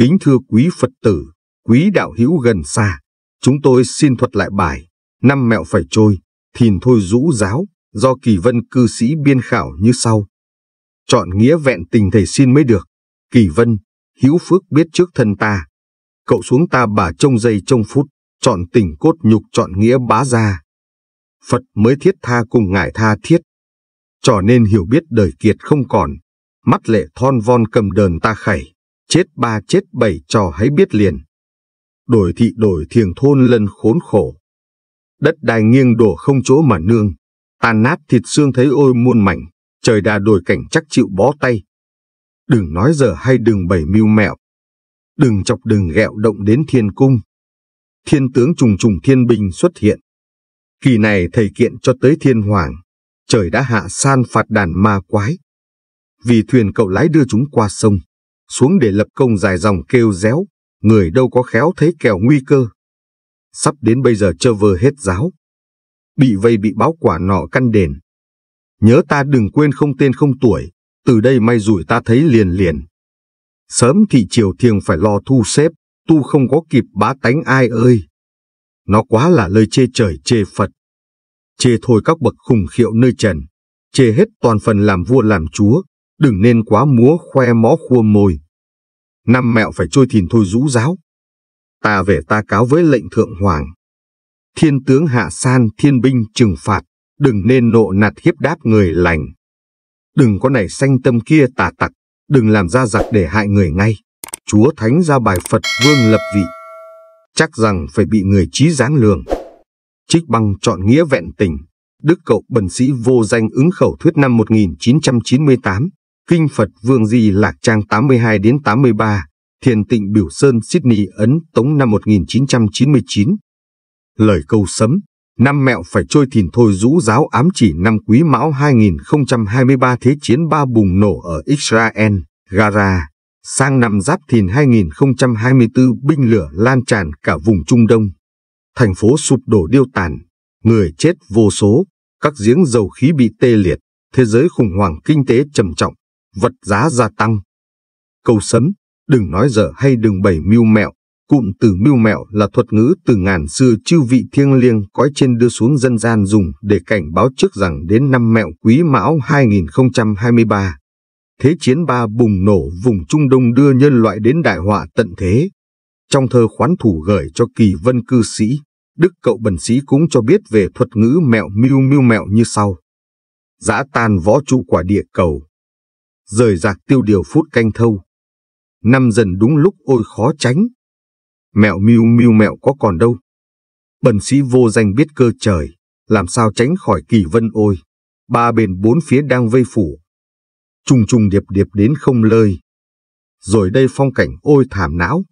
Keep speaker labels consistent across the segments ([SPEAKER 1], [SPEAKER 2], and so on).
[SPEAKER 1] Kính thưa quý Phật tử, quý đạo hữu gần xa, chúng tôi xin thuật lại bài Năm mẹo phải trôi, thìn thôi rũ giáo, do kỳ vân cư sĩ biên khảo như sau. Chọn nghĩa vẹn tình thầy xin mới được, kỳ vân, hữu phước biết trước thân ta. Cậu xuống ta bà trông giây trông phút, chọn tình cốt nhục chọn nghĩa bá ra. Phật mới thiết tha cùng ngài tha thiết. Trò nên hiểu biết đời kiệt không còn, mắt lệ thon von cầm đờn ta khẩy chết ba chết bảy trò hãy biết liền. Đổi thị đổi thiền thôn lân khốn khổ. Đất đai nghiêng đổ không chỗ mà nương, tan nát thịt xương thấy ôi muôn mảnh, trời đà đổi cảnh chắc chịu bó tay. Đừng nói giờ hay đừng bày mưu mẹo, đừng chọc đừng ghẹo động đến thiên cung. Thiên tướng trùng trùng thiên binh xuất hiện. Kỳ này thầy kiện cho tới thiên hoàng, trời đã hạ san phạt đàn ma quái. Vì thuyền cậu lái đưa chúng qua sông, xuống để lập công dài dòng kêu réo, người đâu có khéo thấy kèo nguy cơ. Sắp đến bây giờ chơ vơ hết giáo. Bị vây bị báo quả nọ căn đền. Nhớ ta đừng quên không tên không tuổi, từ đây may rủi ta thấy liền liền. Sớm thì chiều thiêng phải lo thu xếp, tu không có kịp bá tánh ai ơi. Nó quá là lời chê trời chê Phật. Chê thôi các bậc khủng khiệu nơi trần, chê hết toàn phần làm vua làm chúa, đừng nên quá múa khoe mó khua môi. Năm mẹo phải trôi thìn thôi rũ giáo Ta về ta cáo với lệnh thượng hoàng. Thiên tướng hạ san thiên binh trừng phạt, đừng nên nộ nạt hiếp đáp người lành. Đừng có nảy sanh tâm kia tà tặc, đừng làm ra giặc để hại người ngay. Chúa Thánh ra bài Phật Vương lập vị. Chắc rằng phải bị người trí giáng lường. Trích băng chọn nghĩa vẹn tình. Đức cậu bần sĩ vô danh ứng khẩu thuyết năm 1998. Kinh Phật Vương Di Lạc Trang 82 đến 83, Thiền Tịnh Biểu Sơn Sydney Ấn Tống năm 1999. Lời câu sấm, năm mẹo phải trôi thìn thôi rũ giáo ám chỉ năm quý mão 2023 thế chiến ba bùng nổ ở Israel, Gaza. Sang năm giáp thìn 2024 binh lửa lan tràn cả vùng Trung Đông. Thành phố sụp đổ điêu tàn, người chết vô số, các giếng dầu khí bị tê liệt, thế giới khủng hoảng kinh tế trầm trọng vật giá gia tăng. Câu sấm, đừng nói dở hay đừng bày mưu mẹo, cụm từ mưu mẹo là thuật ngữ từ ngàn xưa chư vị thiêng liêng cõi trên đưa xuống dân gian dùng để cảnh báo trước rằng đến năm mẹo quý mão 2023. Thế chiến ba bùng nổ vùng Trung Đông đưa nhân loại đến đại họa tận thế. Trong thơ khoán thủ gửi cho kỳ vân cư sĩ, Đức cậu bần sĩ cũng cho biết về thuật ngữ mẹo mưu mưu mẹo như sau. Giã tan võ trụ quả địa cầu, rời rạc tiêu điều phút canh thâu. Năm dần đúng lúc ôi khó tránh. Mẹo miu miu mẹo có còn đâu. Bần sĩ vô danh biết cơ trời, làm sao tránh khỏi kỳ vân ôi. Ba bên bốn phía đang vây phủ. Trùng trùng điệp điệp đến không lơi. Rồi đây phong cảnh ôi thảm não.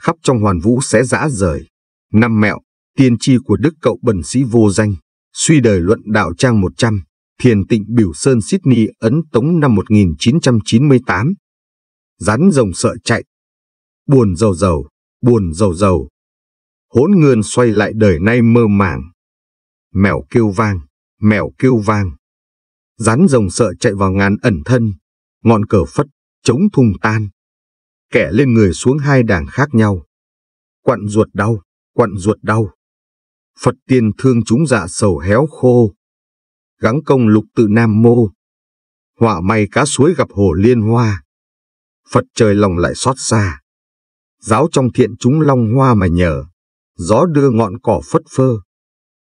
[SPEAKER 1] Khắp trong hoàn vũ sẽ dã rời. Năm mẹo, tiên tri của đức cậu bần sĩ vô danh, suy đời luận đạo trang một trăm Thiền Tịnh Biểu Sơn Sydney ấn tống năm 1998. Rắn rồng sợ chạy. Buồn giàu giàu, buồn giàu giàu. Hỗn ngươn xoay lại đời nay mơ màng. Mèo kêu vang, mèo kêu vang. Rắn rồng sợ chạy vào ngàn ẩn thân, ngọn cờ phất, chống thùng tan. Kẻ lên người xuống hai đảng khác nhau. Quặn ruột đau, quặn ruột đau. Phật tiên thương chúng dạ sầu héo khô gắng công lục tự Nam Mô. Họa may cá suối gặp hồ liên hoa. Phật trời lòng lại xót xa. Giáo trong thiện chúng long hoa mà nhờ, gió đưa ngọn cỏ phất phơ.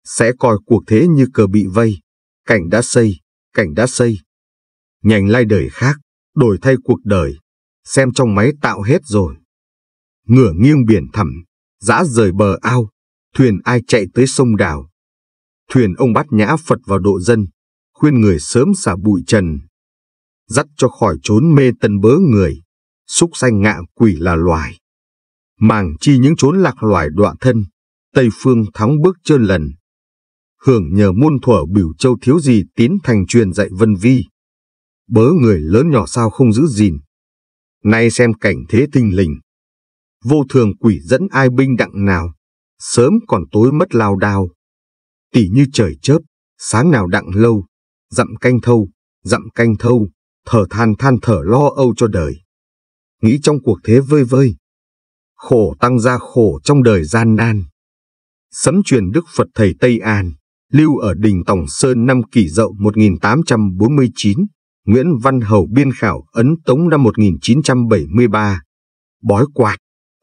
[SPEAKER 1] Sẽ coi cuộc thế như cờ bị vây, cảnh đã xây, cảnh đã xây. Nhành lai đời khác, đổi thay cuộc đời, xem trong máy tạo hết rồi. Ngửa nghiêng biển thẳm, dã rời bờ ao, thuyền ai chạy tới sông đảo, thuyền ông bắt nhã Phật vào độ dân, khuyên người sớm xả bụi trần, dắt cho khỏi trốn mê tân bớ người, xúc sanh ngạ quỷ là loài. Màng chi những trốn lạc loài đọa thân, Tây Phương thắng bước trơn lần. Hưởng nhờ muôn thuở biểu châu thiếu gì tín thành truyền dạy vân vi. Bớ người lớn nhỏ sao không giữ gìn. Nay xem cảnh thế tinh lình. Vô thường quỷ dẫn ai binh đặng nào, sớm còn tối mất lao đao tỉ như trời chớp, sáng nào đặng lâu, dặm canh thâu, dặm canh thâu, thở than than thở lo âu cho đời. Nghĩ trong cuộc thế vơi vơi, khổ tăng ra khổ trong đời gian nan. Sấm truyền Đức Phật Thầy Tây An, lưu ở đình tổng Sơn năm kỷ dậu 1849, Nguyễn Văn Hầu biên khảo ấn tống năm 1973. Bói quạt,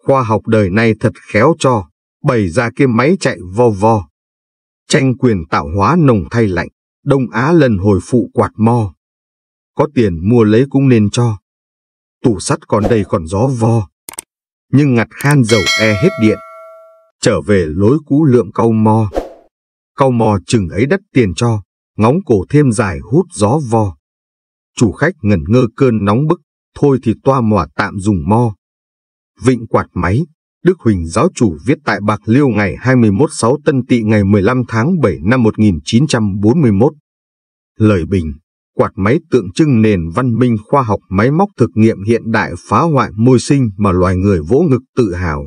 [SPEAKER 1] khoa học đời nay thật khéo cho, bày ra cái máy chạy vo vo tranh quyền tạo hóa nồng thay lạnh, Đông Á lần hồi phụ quạt mo. Có tiền mua lấy cũng nên cho. Tủ sắt còn đầy còn gió vo. Nhưng ngặt han dầu e hết điện. Trở về lối cũ lượm cau mo. Cau mo chừng ấy đất tiền cho, ngóng cổ thêm dài hút gió vo. Chủ khách ngẩn ngơ cơn nóng bức, thôi thì toa mòa tạm dùng mo. Vịnh quạt máy, Đức Huỳnh giáo chủ viết tại Bạc Liêu ngày 21 6 Tân tị ngày 15 tháng 7 năm 1941. Lời bình Quạt máy tượng trưng nền văn minh khoa học máy móc thực nghiệm hiện đại phá hoại môi sinh mà loài người vỗ ngực tự hào.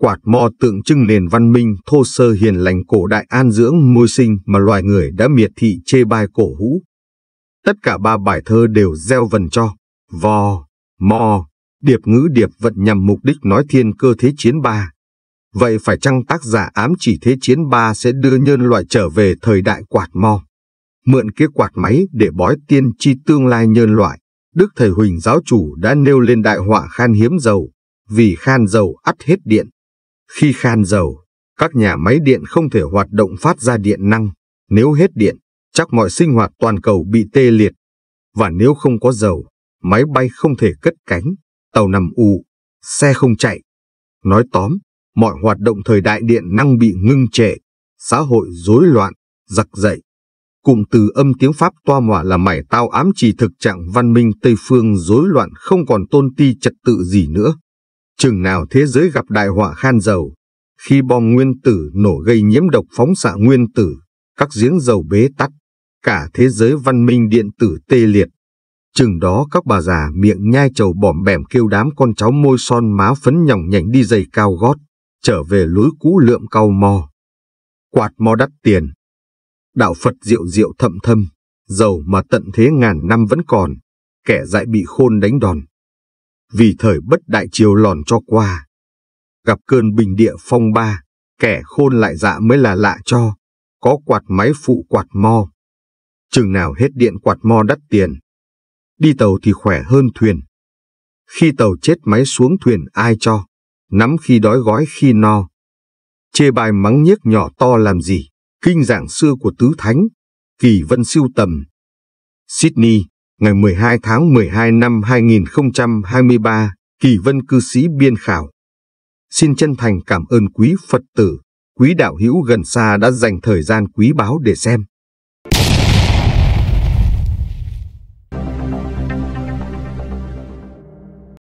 [SPEAKER 1] Quạt mò tượng trưng nền văn minh thô sơ hiền lành cổ đại an dưỡng môi sinh mà loài người đã miệt thị chê bai cổ hũ. Tất cả ba bài thơ đều gieo vần cho, vò, mò, Điệp ngữ điệp vận nhằm mục đích nói thiên cơ thế chiến ba. Vậy phải chăng tác giả ám chỉ thế chiến ba sẽ đưa nhân loại trở về thời đại quạt mo? Mượn kia quạt máy để bói tiên chi tương lai nhân loại, Đức Thầy Huỳnh giáo chủ đã nêu lên đại họa khan hiếm dầu, vì khan dầu ắt hết điện. Khi khan dầu, các nhà máy điện không thể hoạt động phát ra điện năng. Nếu hết điện, chắc mọi sinh hoạt toàn cầu bị tê liệt. Và nếu không có dầu, máy bay không thể cất cánh, tàu nằm ù, xe không chạy. Nói tóm, mọi hoạt động thời đại điện năng bị ngưng trệ, xã hội rối loạn, giặc dậy. Cụm từ âm tiếng Pháp toa mỏa là mải tao ám chỉ thực trạng văn minh Tây Phương rối loạn không còn tôn ti trật tự gì nữa. Chừng nào thế giới gặp đại họa khan dầu, khi bom nguyên tử nổ gây nhiễm độc phóng xạ nguyên tử, các giếng dầu bế tắt, cả thế giới văn minh điện tử tê liệt. Chừng đó các bà già miệng nhai trầu bỏm bẻm kêu đám con cháu môi son má phấn nhỏng nhảnh đi giày cao gót, trở về lối cũ lượm cau mò. Quạt mò đắt tiền. Đạo Phật diệu diệu thậm thâm, giàu mà tận thế ngàn năm vẫn còn, kẻ dại bị khôn đánh đòn. Vì thời bất đại chiều lòn cho qua. Gặp cơn bình địa phong ba, kẻ khôn lại dạ mới là lạ cho, có quạt máy phụ quạt mo. Chừng nào hết điện quạt mo đắt tiền, đi tàu thì khỏe hơn thuyền. Khi tàu chết máy xuống thuyền ai cho, nắm khi đói gói khi no. Chê bài mắng nhiếc nhỏ to làm gì, kinh giảng xưa của Tứ Thánh, Kỳ Vân Siêu Tầm. Sydney, ngày 12 tháng 12 năm 2023, Kỳ Vân Cư Sĩ Biên Khảo. Xin chân thành cảm ơn quý Phật tử, quý đạo hữu gần xa đã dành thời gian quý báu để xem.